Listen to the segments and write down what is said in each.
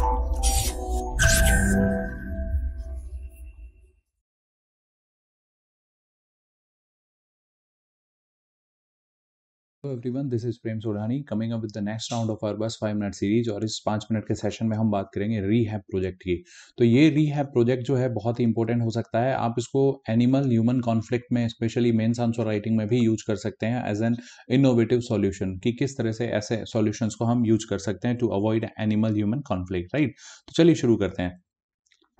Oh, every everyone this is Prem Sodani coming up with the next round of our bus five minute series और इस पाँच minute के session में हम बात करेंगे रीहैब प्रोजेक्ट की तो ये रीहैब प्रोजेक्ट जो है बहुत ही इंपॉर्टेंट हो सकता है आप इसको एनिमल ह्यूमन कॉन्फ्लिक्ट में स्पेशली मेन्स आंसर राइटिंग में भी यूज कर सकते हैं एज एन इनोवेटिव सोल्यूशन कि किस तरह से ऐसे सोल्यूशन को हम यूज कर सकते हैं to avoid animal human conflict right तो चलिए शुरू करते हैं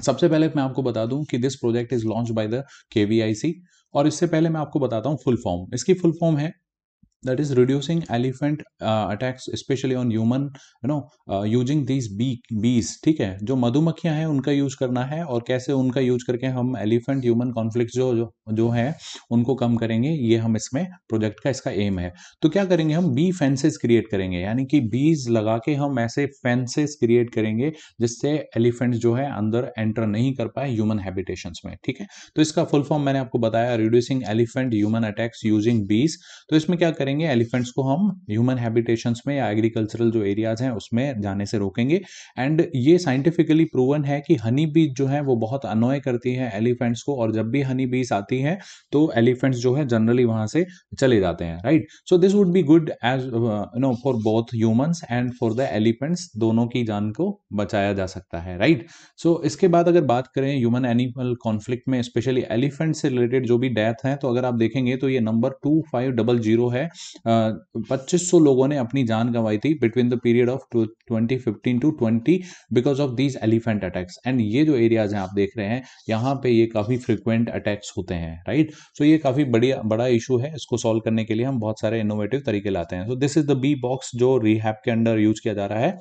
सबसे पहले मैं आपको बता दूं कि this project is launch by the KVIC और इससे पहले मैं आपको बताता हूँ फुल फॉर्म इसकी फुल फॉर्म है that is reducing elephant uh, attacks especially on human you know uh, using these bee bees ठीक है जो मधुमक्खियां हैं उनका यूज करना है और कैसे उनका यूज करके हम एलिफेंट ह्यूमन कॉन्फ्लिक्ट जो जो जो है उनको कम करेंगे ये हम इसमें प्रोजेक्ट का इसका एम है तो क्या करेंगे हम बी फेंसेस क्रिएट करेंगे यानी कि बीज लगा के हम ऐसे फेंसेस क्रिएट करेंगे जिससे एलिफेंट जो है अंदर एंटर नहीं कर पाए ह्यूमन हैबिटेशन में ठीक है तो इसका फुल फॉर्म मैंने आपको बताया reducing elephant human attacks using bees तो इसमें क्या करें करेंगे एलिफेंट्स को हम ह्यूमन हैबिटेशन में या एग्रीकल्चरल जो एरियाज हैं उसमें जाने से रोकेंगे एंड ये साइंटिफिकली प्रूवन है कि हनी बीज जो है वो बहुत अनोय करती है एलिफेंट्स को और जब भी हनी बीज आती है तो एलिफेंट्स जो है जनरली वहां से चले जाते हैं right so this would be good as no for both humans and for the elephants दोनों की जान को बचाया जा सकता है राइट right? सो so, इसके बाद अगर बात करें ह्यूमन एनिमल कॉन्फ्लिक्ट में स्पेशली एलिफेंट से रिलेटेड जो भी डेथ है तो अगर आप देखेंगे तो ये number two five double zero है पच्चीस लोगों ने अपनी जान गंवाई थी between the period of twenty fifteen to twenty because of these elephant attacks and ये जो एरियाज हैं आप देख रहे हैं यहाँ पे ये काफ़ी फ्रिक्वेंट अटैक्स होते हैं राइट सो so ये काफ़ी बढ़िया बड़ा इशू है इसको सॉल्व करने के लिए हम बहुत सारे इनोवेटिव तरीके लाते हैं so this is the bee box जो रिहैप के अंडर यूज किया जा रहा है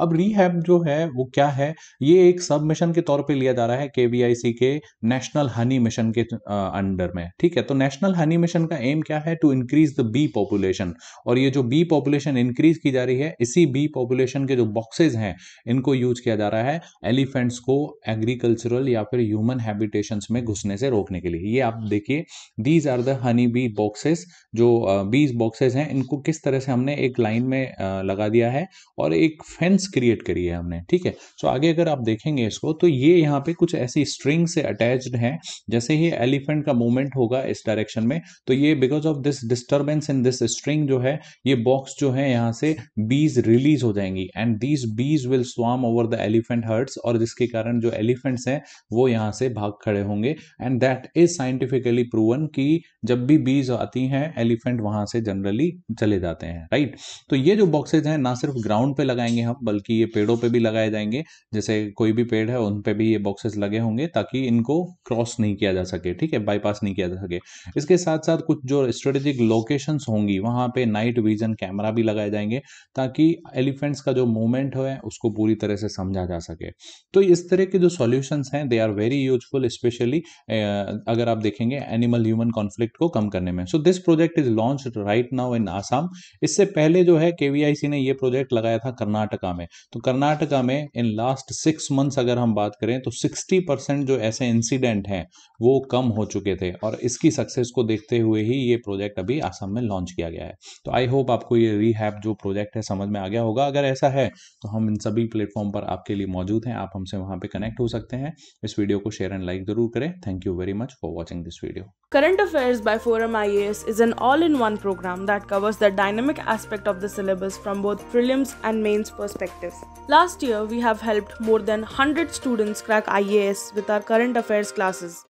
अब रीहैब जो है वो क्या है ये एक सब मिशन के तौर पे लिया जा रहा है के के नेशनल हनी मिशन के अंडर में ठीक है तो नेशनल हनी मिशन का एम क्या है to increase the bee population और ये जो बी पॉपुलेशन इंक्रीज की जा रही है इसी बी पॉपुलेशन के जो बॉक्सेज हैं इनको यूज किया जा रहा है एलिफेंट्स को एग्रीकल्चरल या फिर ह्यूमन हैबिटेशन में घुसने से रोकने के लिए ये आप देखिए these are the honey bee boxes जो बीज बॉक्सेस हैं इनको किस तरह से हमने एक लाइन में लगा दिया है और एक फेंस क्रिएट करी है हमने ठीक है सो so, आगे अगर आप देखेंगे इसको तो ये यहाँ पे कुछ ऐसी स्ट्रिंग से अटैच्ड हैं जैसे ही एलिफेंट का मूवमेंट होगा इस डायरेक्शन में तो ये because of this disturbance in this string जो है ये बॉक्स जो है यहाँ से बीज रिलीज हो जाएंगी and these bees will swarm over the elephant herds और जिसके कारण जो एलिफेंट्स हैं वो यहाँ से भाग खड़े होंगे and that is scientifically proven कि जब भी बीज आती हैं एलिफेंट वहाँ से जनरली चले जाते हैं राइट तो ये जो बॉक्सेज हैं ना सिर्फ ग्राउंड पर लगाएंगे हम बल्कि बल्कि ये पेड़ों पे भी लगाए जाएंगे जैसे कोई भी पेड़ है उन पे भी ये बॉक्सेस लगे होंगे ताकि इनको क्रॉस नहीं किया जा सके ठीक है बाईपास नहीं किया जा सके इसके साथ साथ कुछ जो स्ट्रेटेजिक लोकेशंस होंगी वहाँ पे नाइट विजन कैमरा भी लगाए जाएंगे ताकि एलिफेंट्स का जो मूवमेंट है उसको पूरी तरह से समझा जा सके तो इस तरह के जो सॉल्यूशंस हैं they are very useful specially अगर आप देखेंगे एनिमल ह्यूमन कॉन्फ्लिक्ट को कम करने में so this project is launch right now in Assam इससे पहले जो है के ने ये प्रोजेक्ट लगाया था कर्नाटका में तो कर्नाटका में इन लास्ट सिक्स मंथ्स अगर हम बात करें तो सिक्सटी परसेंट जो ऐसे इंसिडेंट हैं वो कम हो चुके थे और इसकी सक्सेस को देखते हुए ही ये प्रोजेक्ट अभी आसाम में लॉन्च किया गया है तो आई होप आपको ये रीहैप जो प्रोजेक्ट है समझ में आ गया होगा अगर ऐसा है तो हम इन सभी प्लेटफॉर्म पर आपके लिए मौजूद हैं आप हमसे वहाँ पर कनेक्ट हो सकते हैं इस वीडियो को शेयर एंड लाइक जरूर करें thank you very much for watching this video current affairs by forum IAS is an all-in-one program that covers the dynamic aspect of the syllabus from both prelims and mains perspective. Last year, we have helped more than 100 students crack IAS with our current affairs classes.